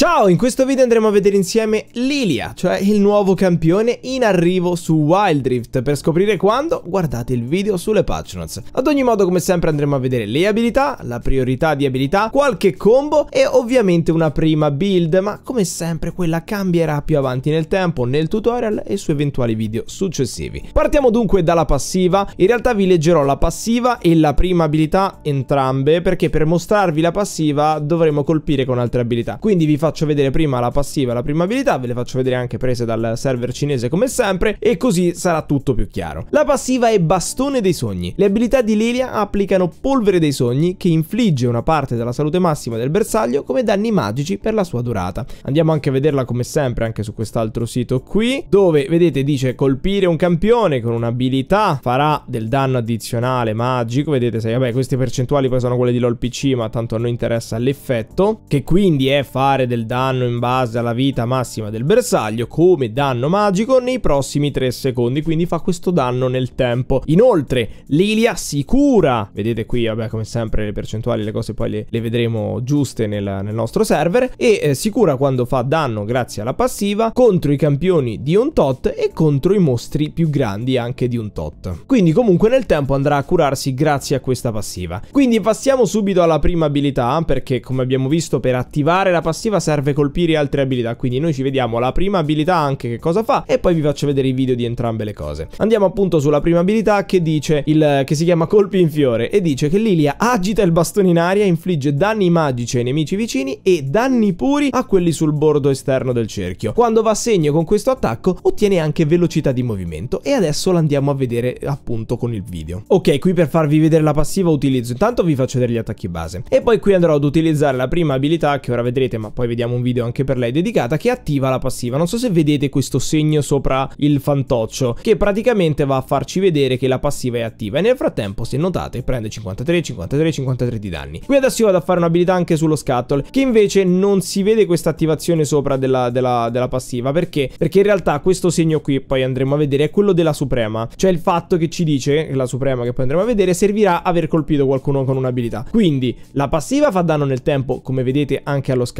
Ciao, in questo video andremo a vedere insieme Lilia, cioè il nuovo campione in arrivo su Wild Rift. Per scoprire quando, guardate il video sulle patch notes. Ad ogni modo, come sempre, andremo a vedere le abilità, la priorità di abilità, qualche combo e ovviamente una prima build, ma come sempre quella cambierà più avanti nel tempo, nel tutorial e su eventuali video successivi. Partiamo dunque dalla passiva. In realtà vi leggerò la passiva e la prima abilità entrambe, perché per mostrarvi la passiva dovremo colpire con altre abilità. Quindi vi faccio faccio vedere prima la passiva e la prima abilità, ve le faccio vedere anche prese dal server cinese come sempre e così sarà tutto più chiaro. La passiva è Bastone dei Sogni. Le abilità di Lilia applicano Polvere dei Sogni che infligge una parte della salute massima del bersaglio come danni magici per la sua durata. Andiamo anche a vederla come sempre anche su quest'altro sito qui dove vedete dice colpire un campione con un'abilità farà del danno addizionale magico. Vedete se vabbè queste percentuali poi sono quelle di LOL PC ma tanto a noi interessa l'effetto che quindi è fare del del danno in base alla vita massima del bersaglio come danno magico nei prossimi 3 secondi, quindi fa questo danno nel tempo. Inoltre Lilia si cura, vedete qui vabbè come sempre le percentuali, le cose poi le, le vedremo giuste nel, nel, nostro server, e eh, si cura quando fa danno grazie alla passiva contro i campioni di un tot e contro i mostri più grandi anche di un tot. Quindi comunque nel tempo andrà a curarsi grazie a questa passiva. Quindi passiamo subito alla prima abilità perché come abbiamo visto per attivare la passiva serve colpire altre abilità, quindi noi ci vediamo la prima abilità anche che cosa fa e poi vi faccio vedere i video di entrambe le cose. Andiamo appunto sulla prima abilità che dice il, che si chiama colpi in fiore e dice che Lilia agita il bastone in aria, infligge danni magici ai nemici vicini e danni puri a quelli sul bordo esterno del cerchio. Quando va a segno con questo attacco ottiene anche velocità di movimento e adesso l'andiamo a vedere appunto con il video. Ok, qui per farvi vedere la passiva utilizzo intanto vi faccio vedere gli attacchi base e poi qui andrò ad utilizzare la prima abilità che ora vedrete ma poi vediamo vediamo un video anche per lei dedicata, che attiva la passiva. Non so se vedete questo segno sopra il fantoccio, che praticamente va a farci vedere che la passiva è attiva. E nel frattempo, se notate, prende 53, 53, 53 di danni. Qui adesso io vado a fare un'abilità anche sullo scuttle che invece non si vede questa attivazione sopra della, della, della passiva. Perché? Perché in realtà questo segno qui, poi andremo a vedere, è quello della suprema. Cioè il fatto che ci dice, la suprema che poi andremo a vedere, servirà a aver colpito qualcuno con un'abilità. Quindi la passiva fa danno nel tempo, come vedete anche allo scuttle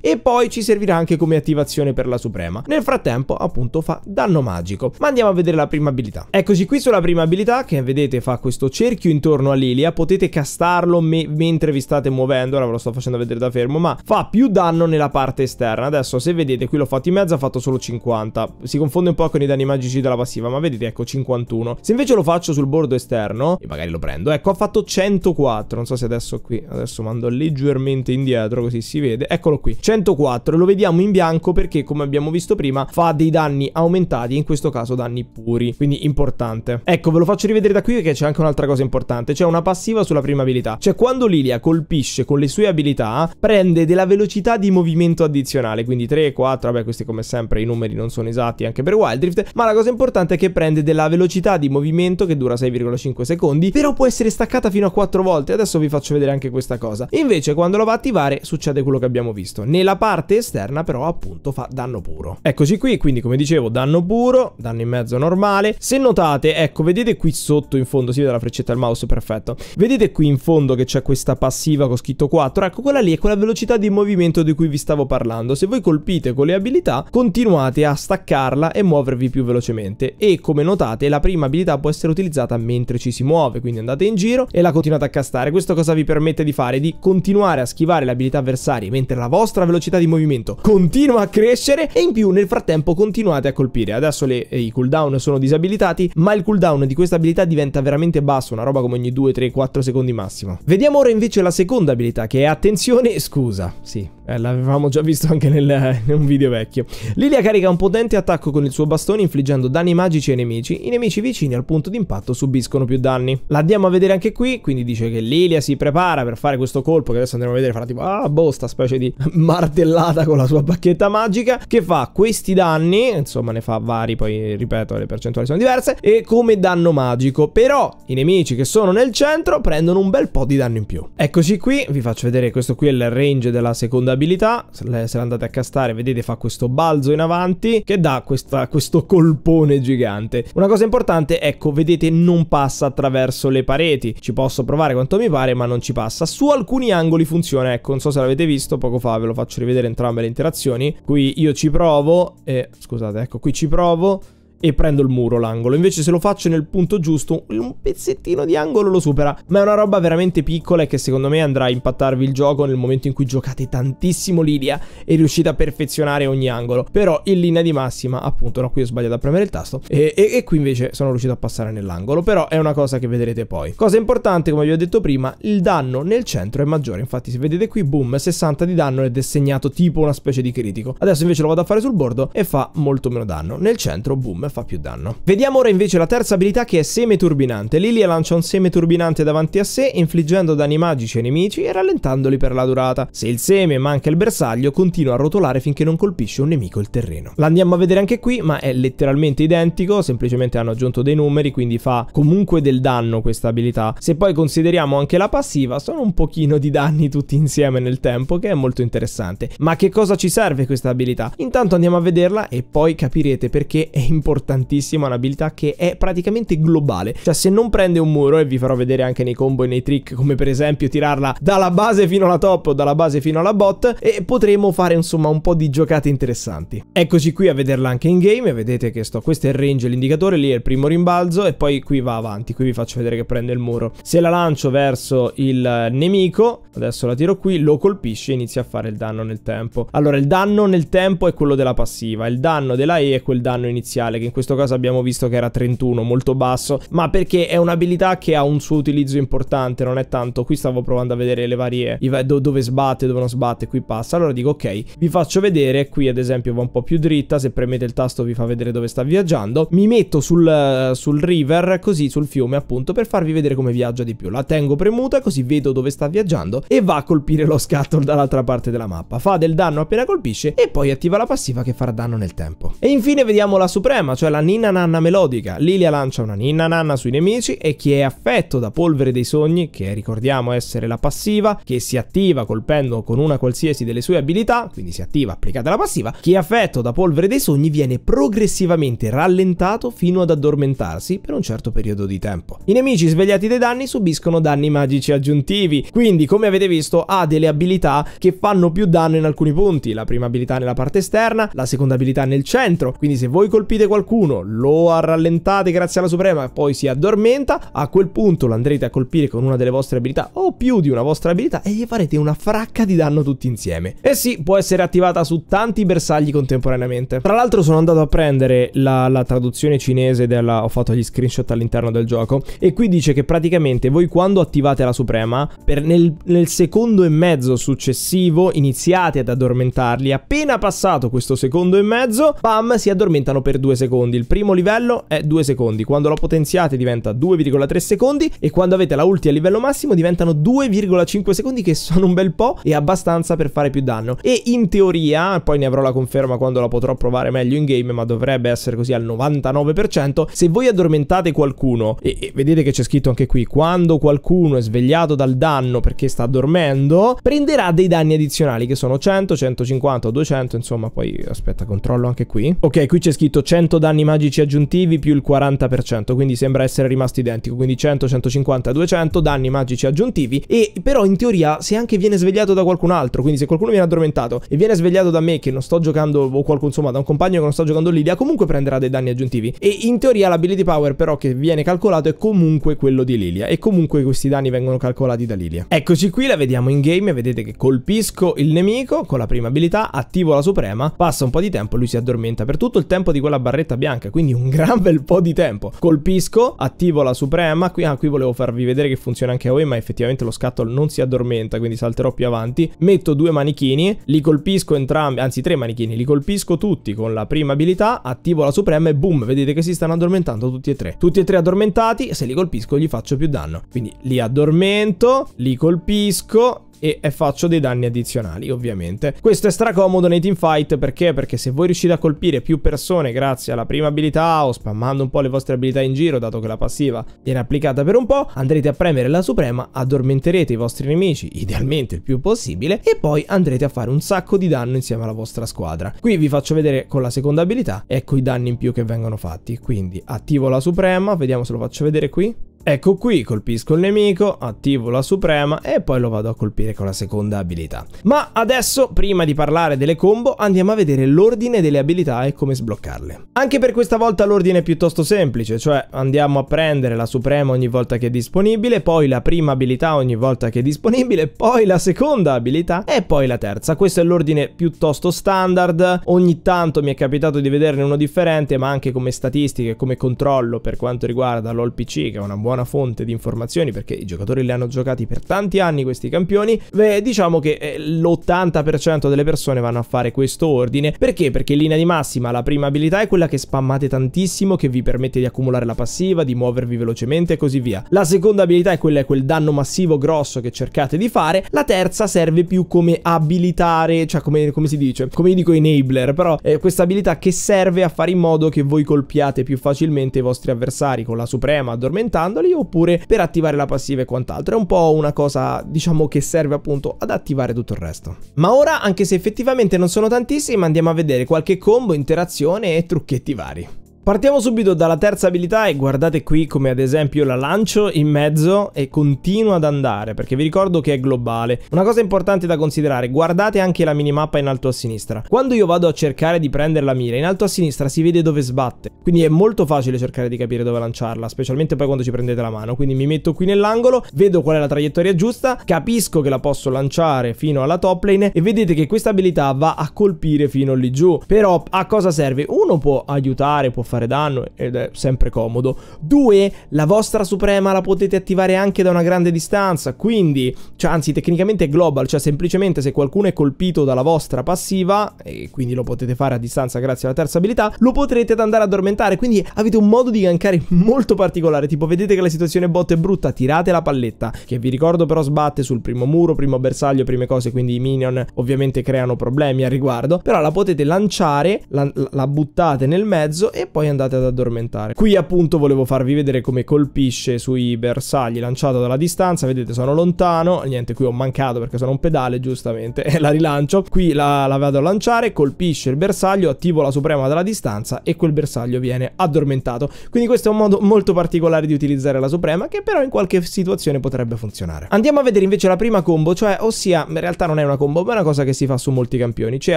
e poi ci servirà anche come attivazione per la suprema. Nel frattempo appunto fa danno magico. Ma andiamo a vedere la prima abilità. Eccoci qui sulla prima abilità che vedete fa questo cerchio intorno a Lilia, potete castarlo me mentre vi state muovendo, ora ve lo sto facendo vedere da fermo, ma fa più danno nella parte esterna. Adesso se vedete qui l'ho fatto in mezzo, ha fatto solo 50. Si confonde un po' con i danni magici della passiva, ma vedete ecco 51. Se invece lo faccio sul bordo esterno, e magari lo prendo, ecco ha fatto 104. Non so se adesso qui, adesso mando leggermente indietro così si vede. Eccolo qui, 104 lo vediamo in bianco perché come abbiamo visto prima fa dei danni aumentati in questo caso danni puri quindi importante ecco ve lo faccio rivedere da qui perché c'è anche un'altra cosa importante c'è una passiva sulla prima abilità cioè quando Lilia colpisce con le sue abilità prende della velocità di movimento addizionale quindi 3 4 vabbè questi come sempre i numeri non sono esatti anche per Wildrift ma la cosa importante è che prende della velocità di movimento che dura 6,5 secondi però può essere staccata fino a 4 volte adesso vi faccio vedere anche questa cosa invece quando la va a attivare succede quello che abbiamo visto ne nella parte esterna però appunto fa danno puro. Eccoci qui, quindi come dicevo danno puro, danno in mezzo normale. Se notate, ecco, vedete qui sotto in fondo, si vede la freccetta del mouse, perfetto. Vedete qui in fondo che c'è questa passiva con scritto 4? Ecco, quella lì è quella velocità di movimento di cui vi stavo parlando. Se voi colpite con le abilità, continuate a staccarla e muovervi più velocemente. E come notate, la prima abilità può essere utilizzata mentre ci si muove, quindi andate in giro e la continuate a castare. Questo cosa vi permette di fare? Di continuare a schivare le abilità avversarie mentre la vostra vostra velocità di movimento continua a crescere e in più nel frattempo continuate a colpire. Adesso le, eh, i cooldown sono disabilitati, ma il cooldown di questa abilità diventa veramente basso, una roba come ogni 2, 3, 4 secondi massimo. Vediamo ora invece la seconda abilità che è attenzione, scusa, sì, eh, l'avevamo già visto anche nel, in un video vecchio. Lilia carica un potente attacco con il suo bastone infliggendo danni magici ai nemici. I nemici vicini al punto d'impatto subiscono più danni. L'andiamo a vedere anche qui, quindi dice che Lilia si prepara per fare questo colpo che adesso andremo a vedere, farà tipo ah boh, sta specie di martellata con la sua bacchetta magica che fa questi danni, insomma ne fa vari, poi ripeto le percentuali sono diverse, e come danno magico. Però i nemici che sono nel centro prendono un bel po' di danno in più. Eccoci qui, vi faccio vedere questo qui è il range della seconda l'abilità, se l'andate a castare vedete fa questo balzo in avanti che dà questa, questo colpone gigante. Una cosa importante, ecco, vedete non passa attraverso le pareti, ci posso provare quanto mi pare ma non ci passa. Su alcuni angoli funziona, ecco, non so se l'avete visto, poco fa ve lo faccio rivedere entrambe le interazioni. Qui io ci provo, eh, scusate, ecco, qui ci provo e prendo il muro l'angolo. Invece se lo faccio nel punto giusto, un pezzettino di angolo lo supera. Ma è una roba veramente piccola e che secondo me andrà a impattarvi il gioco nel momento in cui giocate tantissimo Lidia e riuscite a perfezionare ogni angolo. Però in linea di massima, appunto, no, qui ho sbagliato a premere il tasto e, e, e qui invece sono riuscito a passare nell'angolo. Però è una cosa che vedrete poi. Cosa importante, come vi ho detto prima, il danno nel centro è maggiore. Infatti se vedete qui, boom, 60 di danno ed è segnato tipo una specie di critico. Adesso invece lo vado a fare sul bordo e fa molto meno danno. Nel centro, boom, fa più danno. Vediamo ora invece la terza abilità che è seme turbinante. Lilia lancia un seme turbinante davanti a sé, infliggendo danni magici ai nemici e rallentandoli per la durata. Se il seme manca il bersaglio, continua a rotolare finché non colpisce un nemico il terreno. L'andiamo a vedere anche qui, ma è letteralmente identico, semplicemente hanno aggiunto dei numeri, quindi fa comunque del danno questa abilità. Se poi consideriamo anche la passiva, sono un pochino di danni tutti insieme nel tempo, che è molto interessante. Ma che cosa ci serve questa abilità? Intanto andiamo a vederla e poi capirete perché è importante importantissima, un'abilità che è praticamente globale. Cioè se non prende un muro, e vi farò vedere anche nei combo e nei trick, come per esempio tirarla dalla base fino alla top o dalla base fino alla bot, e potremo fare insomma un po' di giocate interessanti. Eccoci qui a vederla anche in game, vedete che sto, questo è il range, l'indicatore, lì è il primo rimbalzo e poi qui va avanti, qui vi faccio vedere che prende il muro. Se la lancio verso il nemico, adesso la tiro qui, lo colpisce e inizia a fare il danno nel tempo. Allora il danno nel tempo è quello della passiva, il danno della E è quel danno iniziale che in questo caso abbiamo visto che era 31, molto basso, ma perché è un'abilità che ha un suo utilizzo importante, non è tanto, qui stavo provando a vedere le varie, dove sbatte, dove non sbatte, qui passa, allora dico ok, vi faccio vedere, qui ad esempio va un po' più dritta, se premete il tasto vi fa vedere dove sta viaggiando, mi metto sul, sul river, così sul fiume appunto, per farvi vedere come viaggia di più, la tengo premuta così vedo dove sta viaggiando e va a colpire lo scatolo dall'altra parte della mappa, fa del danno appena colpisce e poi attiva la passiva che farà danno nel tempo. E infine vediamo la suprema, cioè la ninna nanna melodica. Lilia lancia una ninna nanna sui nemici e chi è affetto da polvere dei sogni, che ricordiamo essere la passiva, che si attiva colpendo con una qualsiasi delle sue abilità, quindi si attiva applicata la passiva, chi è affetto da polvere dei sogni viene progressivamente rallentato fino ad addormentarsi per un certo periodo di tempo. I nemici svegliati dai danni subiscono danni magici aggiuntivi, quindi come avete visto ha delle abilità che fanno più danno in alcuni punti, la prima abilità nella parte esterna, la seconda abilità nel centro, quindi se voi colpite qualcuno qualcuno lo rallentate grazie alla suprema e poi si addormenta, a quel punto lo andrete a colpire con una delle vostre abilità o più di una vostra abilità e gli farete una fracca di danno tutti insieme. E sì, può essere attivata su tanti bersagli contemporaneamente. Tra l'altro sono andato a prendere la, la traduzione cinese della... ho fatto gli screenshot all'interno del gioco e qui dice che praticamente voi quando attivate la suprema, nel, nel secondo e mezzo successivo iniziate ad addormentarli, appena passato questo secondo e mezzo, bam, si addormentano per due secondi secondi. Il primo livello è 2 secondi. Quando lo potenziate diventa 2,3 secondi e quando avete la ulti a livello massimo diventano 2,5 secondi che sono un bel po' e abbastanza per fare più danno. E in teoria, poi ne avrò la conferma quando la potrò provare meglio in game, ma dovrebbe essere così al 99%, se voi addormentate qualcuno e, e vedete che c'è scritto anche qui, quando qualcuno è svegliato dal danno perché sta dormendo, prenderà dei danni addizionali che sono 100, 150 o 200, insomma, poi aspetta, controllo anche qui. Ok, qui c'è scritto 100 danni danni magici aggiuntivi più il 40%, quindi sembra essere rimasto identico, quindi 100, 150, 200 danni magici aggiuntivi e però in teoria se anche viene svegliato da qualcun altro, quindi se qualcuno viene addormentato e viene svegliato da me che non sto giocando o qualcuno insomma da un compagno che non sto giocando Lilia comunque prenderà dei danni aggiuntivi e in teoria l'ability power però che viene calcolato è comunque quello di Lilia e comunque questi danni vengono calcolati da Lilia. Eccoci qui, la vediamo in game, vedete che colpisco il nemico con la prima abilità, attivo la suprema, passa un po' di tempo, lui si addormenta per tutto il tempo di quella barretta targhetta bianca, quindi un gran bel po' di tempo. Colpisco, attivo la suprema, qui, ah, qui volevo farvi vedere che funziona anche a AOE, ma effettivamente lo scatto non si addormenta, quindi salterò più avanti. Metto due manichini, li colpisco entrambi, anzi tre manichini, li colpisco tutti con la prima abilità, attivo la suprema e boom, vedete che si stanno addormentando tutti e tre. Tutti e tre addormentati, se li colpisco gli faccio più danno. Quindi li addormento, li colpisco e faccio dei danni addizionali ovviamente. Questo è stracomodo nei teamfight perché? Perché se voi riuscite a colpire più persone grazie alla prima abilità o spammando un po' le vostre abilità in giro dato che la passiva viene applicata per un po', andrete a premere la suprema, addormenterete i vostri nemici idealmente il più possibile e poi andrete a fare un sacco di danno insieme alla vostra squadra. Qui vi faccio vedere con la seconda abilità, ecco i danni in più che vengono fatti, quindi attivo la suprema, vediamo se lo faccio vedere qui. Ecco qui, colpisco il nemico, attivo la suprema e poi lo vado a colpire con la seconda abilità. Ma adesso, prima di parlare delle combo, andiamo a vedere l'ordine delle abilità e come sbloccarle. Anche per questa volta l'ordine è piuttosto semplice, cioè andiamo a prendere la suprema ogni volta che è disponibile, poi la prima abilità ogni volta che è disponibile, poi la seconda abilità e poi la terza. Questo è l'ordine piuttosto standard, ogni tanto mi è capitato di vederne uno differente, ma anche come statistiche, come controllo per quanto riguarda l'OLPC, che è una buona buona fonte di informazioni perché i giocatori le hanno giocati per tanti anni questi campioni, beh, diciamo che eh, l'80% delle persone vanno a fare questo ordine. Perché? Perché in linea di massima la prima abilità è quella che spammate tantissimo, che vi permette di accumulare la passiva, di muovervi velocemente e così via. La seconda abilità è quella è quel danno massivo grosso che cercate di fare. La terza serve più come abilitare, cioè come, come si dice, come dico enabler, però è questa abilità che serve a fare in modo che voi colpiate più facilmente i vostri avversari con la suprema addormentando vado lì oppure per attivare la passiva e quant'altro. È un po' una cosa diciamo che serve appunto ad attivare tutto il resto. Ma ora anche se effettivamente non sono tantissimi andiamo a vedere qualche combo, interazione e trucchetti vari. Partiamo subito dalla terza abilità e guardate qui come ad esempio la lancio in mezzo e continua ad andare perché vi ricordo che è globale. Una cosa importante da considerare, guardate anche la minimappa in alto a sinistra. Quando io vado a cercare di prendere la mira, in alto a sinistra si vede dove sbatte, quindi è molto facile cercare di capire dove lanciarla, specialmente poi quando ci prendete la mano. Quindi mi metto qui nell'angolo, vedo qual è la traiettoria giusta, capisco che la posso lanciare fino alla top lane e vedete che questa abilità va a colpire fino lì giù. Però a cosa serve? Uno può aiutare, può fare fare danno ed è sempre comodo. 2. La vostra suprema la potete attivare anche da una grande distanza, quindi, cioè, anzi tecnicamente è global, cioè semplicemente se qualcuno è colpito dalla vostra passiva, e quindi lo potete fare a distanza grazie alla terza abilità, lo potrete andare ad addormentare, quindi avete un modo di gankare molto particolare, tipo vedete che la situazione bot è brutta, tirate la palletta, che vi ricordo però sbatte sul primo muro, primo bersaglio, prime cose, quindi i minion ovviamente creano problemi al riguardo, però la potete lanciare, la, la buttate nel mezzo e poi poi andate ad addormentare. Qui appunto volevo farvi vedere come colpisce sui bersagli lanciato dalla distanza, vedete sono lontano, niente qui ho mancato perché sono un pedale giustamente, la rilancio, qui la, la vado a lanciare, colpisce il bersaglio, attivo la suprema dalla distanza e quel bersaglio viene addormentato. Quindi questo è un modo molto particolare di utilizzare la suprema che però in qualche situazione potrebbe funzionare. Andiamo a vedere invece la prima combo, cioè ossia in realtà non è una combo ma è una cosa che si fa su molti campioni, cioè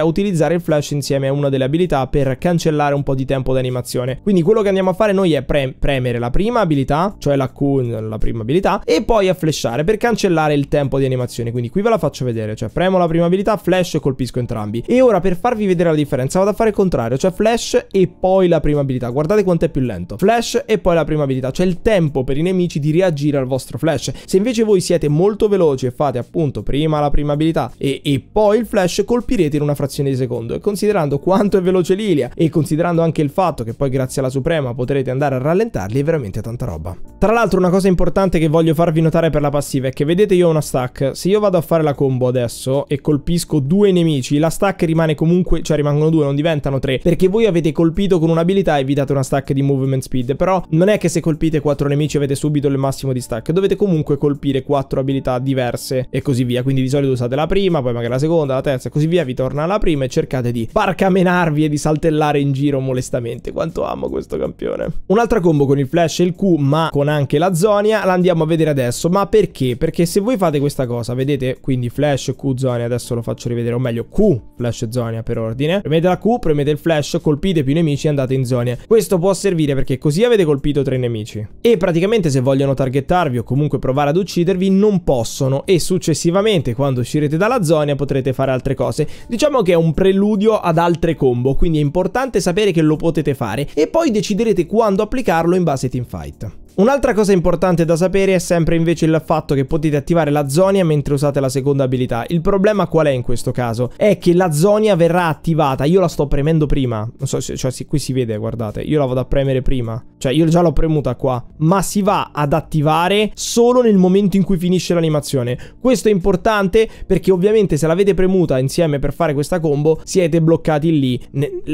utilizzare il flash insieme a una delle abilità per cancellare un po' di tempo d'animazione situazione. Quindi quello che andiamo a fare noi è pre premere la prima abilità, cioè la Q, la prima abilità, e poi a flashare per cancellare il tempo di animazione. Quindi qui ve la faccio vedere, cioè premo la prima abilità, flash e colpisco entrambi. E ora per farvi vedere la differenza vado a fare il contrario, cioè flash e poi la prima abilità. Guardate quanto è più lento. Flash e poi la prima abilità, cioè il tempo per i nemici di reagire al vostro flash. Se invece voi siete molto veloci e fate appunto prima la prima abilità e, e poi il flash, colpirete in una frazione di secondo. E considerando quanto è veloce Lilia e considerando anche il fatto che poi poi grazie alla Suprema potrete andare a rallentarli, è veramente tanta roba. Tra l'altro una cosa importante che voglio farvi notare per la passiva è che vedete io ho una stack, se io vado a fare la combo adesso e colpisco due nemici, la stack rimane comunque, cioè rimangono due, non diventano tre, perché voi avete colpito con un'abilità e vi date una stack di movement speed, però non è che se colpite quattro nemici avete subito il massimo di stack, dovete comunque colpire quattro abilità diverse e così via, quindi di solito usate la prima, poi magari la seconda, la terza e così via, vi torna la prima e cercate di parcamenarvi e di saltellare in giro molestamente, quanto quanto amo questo campione. Un'altra combo con il flash e il Q, ma con anche la Zonia, la andiamo a vedere adesso. Ma perché? Perché se voi fate questa cosa, vedete? Quindi flash, Q, Zonia, adesso lo faccio rivedere, o meglio Q, flash, Zonia per ordine. Premete la Q, premete il flash, colpite più nemici e andate in Zonia. Questo può servire perché così avete colpito tre nemici. E praticamente se vogliono targettarvi o comunque provare ad uccidervi, non possono. E successivamente, quando uscirete dalla Zonia, potrete fare altre cose. Diciamo che è un preludio ad altre combo, quindi è importante sapere che lo potete fare e poi deciderete quando applicarlo in base teamfight. Un'altra cosa importante da sapere è sempre invece il fatto che potete attivare la zonia mentre usate la seconda abilità. Il problema qual è in questo caso? È che la zonia verrà attivata, io la sto premendo prima, non so se cioè, sì, qui si vede, guardate, io la vado a premere prima, cioè io già l'ho premuta qua, ma si va ad attivare solo nel momento in cui finisce l'animazione. Questo è importante perché ovviamente se l'avete premuta insieme per fare questa combo siete bloccati lì,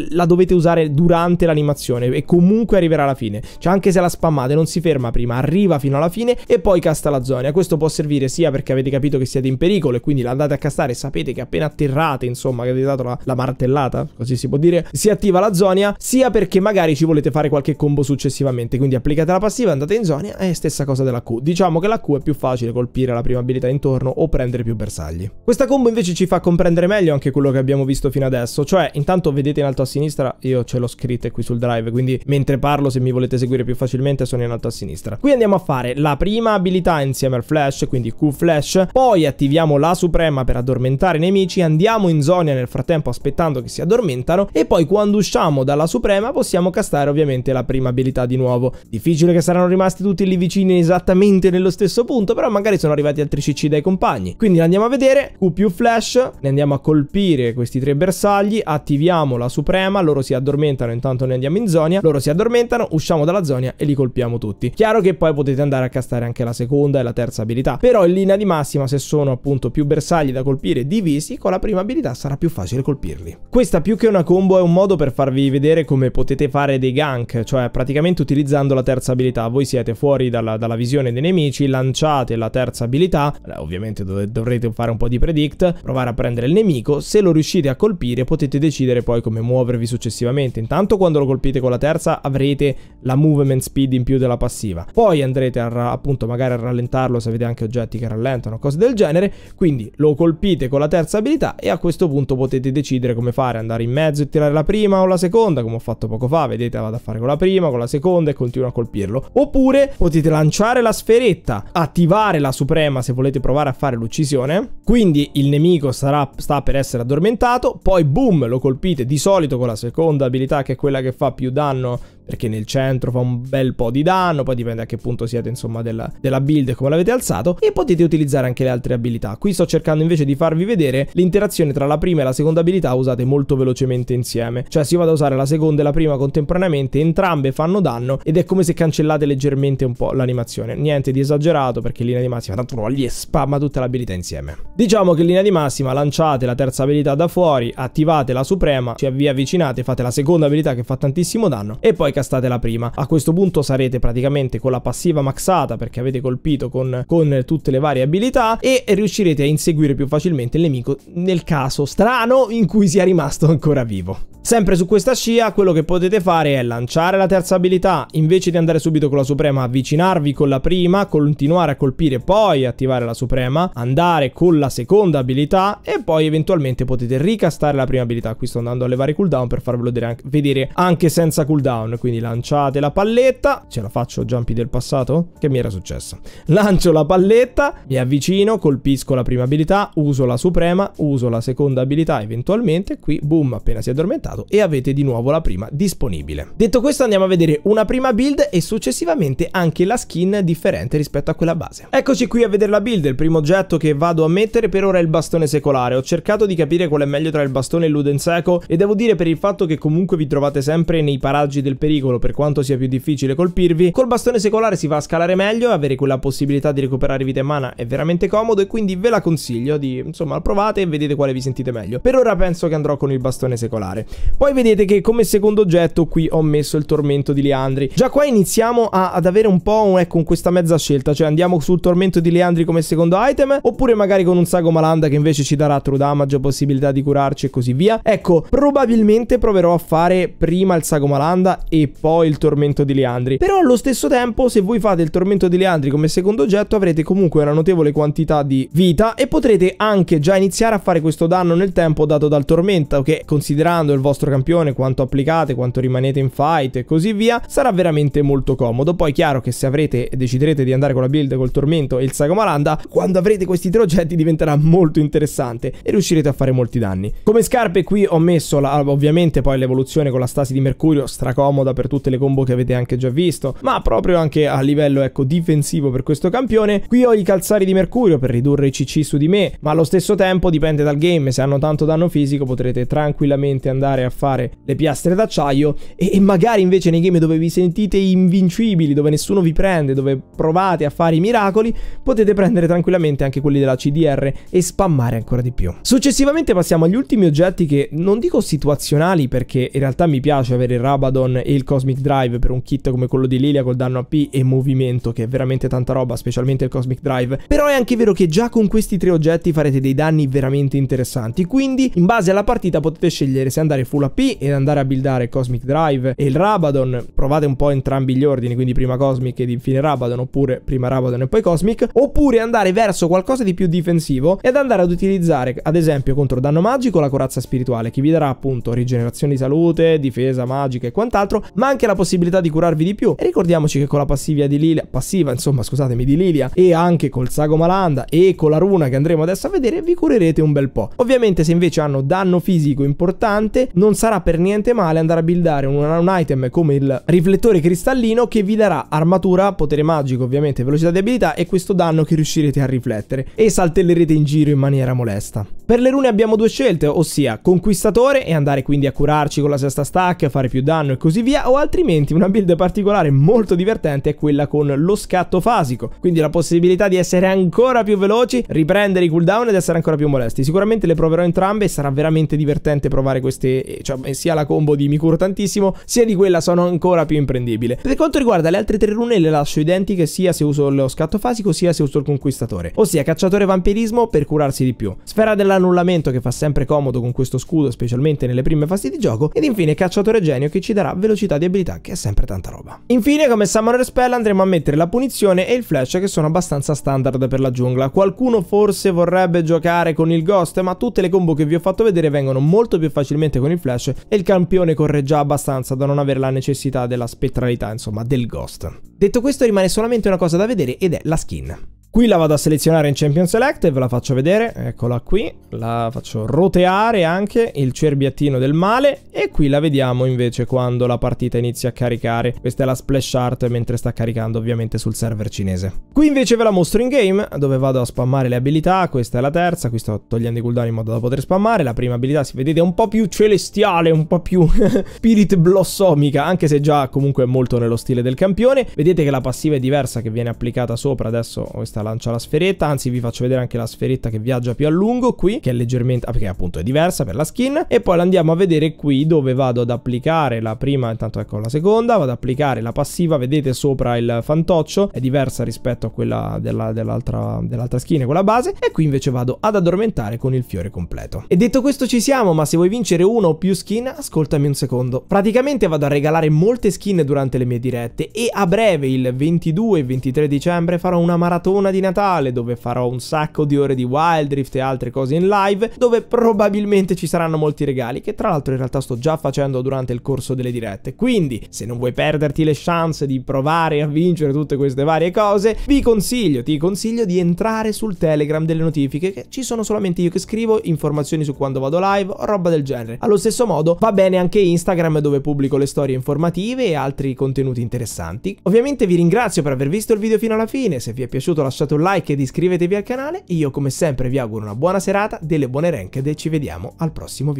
la dovete usare durante l'animazione e comunque arriverà alla fine, cioè anche se la spammate non si ferma ferma prima, arriva fino alla fine e poi casta la zona. Questo può servire sia perché avete capito che siete in pericolo e quindi l'andate a castare, sapete che appena atterrate, insomma, che avete dato la, la martellata, così si può dire, si attiva la zonia, sia perché magari ci volete fare qualche combo successivamente. Quindi applicate la passiva, andate in zonia e stessa cosa della Q. Diciamo che la Q è più facile colpire la prima abilità intorno o prendere più bersagli. Questa combo invece ci fa comprendere meglio anche quello che abbiamo visto fino adesso, cioè intanto vedete in alto a sinistra, io ce l'ho scritta qui sul drive, quindi mentre parlo se mi volete seguire più facilmente sono in alto a sinistra sinistra. Qui andiamo a fare la prima abilità insieme al flash, quindi Q flash, poi attiviamo la suprema per addormentare i nemici, andiamo in zona nel frattempo aspettando che si addormentano e poi quando usciamo dalla suprema possiamo castare ovviamente la prima abilità di nuovo. Difficile che saranno rimasti tutti lì vicini esattamente nello stesso punto, però magari sono arrivati altri CC dai compagni. Quindi andiamo a vedere, Q più flash, ne andiamo a colpire questi tre bersagli, attiviamo la suprema, loro si addormentano intanto ne andiamo in zona, loro si addormentano, usciamo dalla zona e li colpiamo tutti punti. Chiaro che poi potete andare a castare anche la seconda e la terza abilità, però in linea di massima se sono appunto più bersagli da colpire divisi, con la prima abilità sarà più facile colpirli. Questa più che una combo è un modo per farvi vedere come potete fare dei gank, cioè praticamente utilizzando la terza abilità. Voi siete fuori dalla, dalla visione dei nemici, lanciate la terza abilità, ovviamente dov dovrete fare un po' di predict, provare a prendere il nemico, se lo riuscite a colpire potete decidere poi come muovervi successivamente. Intanto quando lo colpite con la terza avrete la movement speed in più della passata progressiva. Poi andrete a, appunto magari a rallentarlo se avete anche oggetti che rallentano, cose del genere, quindi lo colpite con la terza abilità e a questo punto potete decidere come fare, andare in mezzo e tirare la prima o la seconda, come ho fatto poco fa, vedete vado a fare con la prima, con la seconda e continuo a colpirlo. Oppure potete lanciare la sferetta, attivare la suprema se volete provare a fare l'uccisione, quindi il nemico sarà, sta per essere addormentato, poi boom lo colpite di solito con la seconda abilità che è quella che fa più danno perché nel centro fa un bel po' di danno, poi dipende a che punto siete insomma della, della build e come l'avete alzato e potete utilizzare anche le altre abilità. Qui sto cercando invece di farvi vedere l'interazione tra la prima e la seconda abilità usate molto velocemente insieme, cioè se io vado a usare la seconda e la prima contemporaneamente entrambe fanno danno ed è come se cancellate leggermente un po' l'animazione, niente di esagerato perché in linea di massima tanto uno gli spamma tutta l'abilità insieme. Diciamo che in linea di massima lanciate la terza abilità da fuori, attivate la suprema, cioè vi avvicinate, fate la seconda abilità che fa tantissimo danno e poi castate la prima. A questo punto sarete praticamente con la passiva maxata perché avete colpito con, con tutte le varie abilità e riuscirete a inseguire più facilmente il nemico nel caso strano in cui sia rimasto ancora vivo. Sempre su questa scia, quello che potete fare è lanciare la terza abilità, invece di andare subito con la suprema, avvicinarvi con la prima, continuare a colpire, poi attivare la suprema, andare con la seconda abilità e poi eventualmente potete ricastare la prima abilità. Qui sto andando a levare cooldown per farvelo vedere anche senza cooldown, quindi lanciate la palletta, ce la faccio jumpy del passato? Che mi era successo? Lancio la palletta, mi avvicino, colpisco la prima abilità, uso la suprema, uso la seconda abilità eventualmente, qui boom, appena si è addormentato usato e avete di nuovo la prima disponibile. Detto questo andiamo a vedere una prima build e successivamente anche la skin differente rispetto a quella base. Eccoci qui a vedere la build, il primo oggetto che vado a mettere per ora è il bastone secolare. Ho cercato di capire qual è meglio tra il bastone e l'udenseco e devo dire per il fatto che comunque vi trovate sempre nei paraggi del pericolo per quanto sia più difficile colpirvi, col bastone secolare si va a scalare meglio, avere quella possibilità di recuperare vita in mana è veramente comodo e quindi ve la consiglio di insomma provate e vedete quale vi sentite meglio. Per ora penso che andrò con il bastone secolare. Poi vedete che come secondo oggetto qui ho messo il tormento di Leandri. Già qua iniziamo a, ad avere un po' un, ecco, questa mezza scelta, cioè andiamo sul tormento di Leandri come secondo item, oppure magari con un sago malanda che invece ci darà true damage, possibilità di curarci e così via. Ecco, probabilmente proverò a fare prima il sago malanda e poi il tormento di Leandri. Però allo stesso tempo, se voi fate il tormento di Leandri come secondo oggetto, avrete comunque una notevole quantità di vita e potrete anche già iniziare a fare questo danno nel tempo dato dal tormento, che considerando il vostro vostro campione, quanto applicate, quanto rimanete in fight e così via, sarà veramente molto comodo. Poi è chiaro che se avrete e deciderete di andare con la build col tormento e il sagomaranda, quando avrete questi tre oggetti diventerà molto interessante e riuscirete a fare molti danni. Come scarpe qui ho messo la, ovviamente poi l'evoluzione con la stasi di mercurio, stracomoda per tutte le combo che avete anche già visto, ma proprio anche a livello ecco difensivo per questo campione. Qui ho i calzari di mercurio per ridurre i cc su di me, ma allo stesso tempo dipende dal game, se hanno tanto danno fisico potrete tranquillamente andare andare a fare le piastre d'acciaio e, e magari invece nei game dove vi sentite invincibili, dove nessuno vi prende, dove provate a fare i miracoli, potete prendere tranquillamente anche quelli della CDR e spammare ancora di più. Successivamente passiamo agli ultimi oggetti che non dico situazionali perché in realtà mi piace avere il Rabadon e il Cosmic Drive per un kit come quello di Lilia col danno AP e movimento che è veramente tanta roba, specialmente il Cosmic Drive, però è anche vero che già con questi tre oggetti farete dei danni veramente interessanti, quindi in base alla partita potete scegliere se andare Full AP ed andare a buildare Cosmic Drive e il Rabadon. Provate un po' entrambi gli ordini, quindi prima Cosmic ed infine Rabadon, oppure prima Rabadon e poi Cosmic, oppure andare verso qualcosa di più difensivo ed andare ad utilizzare, ad esempio, contro danno magico la corazza spirituale, che vi darà appunto rigenerazione di salute, difesa magica e quant'altro, ma anche la possibilità di curarvi di più. E ricordiamoci che con la passiva di Lilia, passiva, insomma, scusatemi, di Lilia, e anche col Sago Malanda e con la runa che andremo adesso a vedere, vi curerete un bel po'. Ovviamente se invece hanno danno fisico importante, non sarà per niente male andare a buildare un, un item come il riflettore cristallino che vi darà armatura, potere magico ovviamente, velocità di abilità e questo danno che riuscirete a riflettere e saltellerete in giro in maniera molesta. Per le rune abbiamo due scelte, ossia conquistatore e andare quindi a curarci con la sesta stack, fare più danno e così via, o altrimenti una build particolare molto divertente è quella con lo scatto fasico, quindi la possibilità di essere ancora più veloci, riprendere i cooldown ed essere ancora più molesti. Sicuramente le proverò entrambe e sarà veramente divertente provare queste cioè, sia la combo di mi curo tantissimo, sia di quella sono ancora più imprendibile. Per quanto riguarda le altre tre rune le lascio identiche sia se uso lo scatto fasico sia se uso il conquistatore, ossia cacciatore vampirismo per curarsi di più, sfera dell'annullamento che fa sempre comodo con questo scudo specialmente nelle prime fasi di gioco ed infine cacciatore genio che ci darà velocità di abilità che è sempre tanta roba. Infine come Summoner Spell andremo a mettere la punizione e il flash che sono abbastanza standard per la giungla, qualcuno forse vorrebbe giocare con il ghost ma tutte le combo che vi ho fatto vedere vengono molto più facilmente con il il flash e il campione corre già abbastanza da non avere la necessità della spettralità, insomma, del ghost. Detto questo rimane solamente una cosa da vedere ed è la skin. Qui la vado a selezionare in Champion Select e ve la faccio vedere, eccola qui, la faccio roteare anche il cerbiattino del male e qui la vediamo invece quando la partita inizia a caricare, questa è la splash art mentre sta caricando ovviamente sul server cinese. Qui invece ve la mostro in game dove vado a spammare le abilità, questa è la terza, qui sto togliendo i cooldown in modo da poter spammare, la prima abilità si vedete è un po' più celestiale, un po' più spirit blossomica, anche se già comunque è molto nello stile del campione, vedete che la passiva è diversa che viene applicata sopra adesso questa questa lancia la sferetta, anzi vi faccio vedere anche la sferetta che viaggia più a lungo qui, che è leggermente, ah, perché appunto è diversa per la skin, e poi la andiamo a vedere qui dove vado ad applicare la prima, intanto ecco la seconda, vado ad applicare la passiva, vedete sopra il fantoccio, è diversa rispetto a quella dell'altra dell dell skin, quella base, e qui invece vado ad addormentare con il fiore completo. E detto questo ci siamo, ma se vuoi vincere uno o più skin, ascoltami un secondo. Praticamente vado a regalare molte skin durante le mie dirette e a breve, il 22 e 23 dicembre, farò una maratona prima di Natale dove farò un sacco di ore di Wild Rift e altre cose in live dove probabilmente ci saranno molti regali che tra l'altro in realtà sto già facendo durante il corso delle dirette. Quindi se non vuoi perderti le chance di provare a vincere tutte queste varie cose vi consiglio, ti consiglio di entrare sul Telegram delle notifiche che ci sono solamente io che scrivo informazioni su quando vado live o roba del genere. Allo stesso modo va bene anche Instagram dove pubblico le storie informative e altri contenuti interessanti. Ovviamente vi ringrazio per aver visto il video fino alla fine, se vi è piaciuto lasciate lasciate un like ed iscrivetevi al canale. Io come sempre vi auguro una buona serata, delle buone rank e ci vediamo al prossimo video.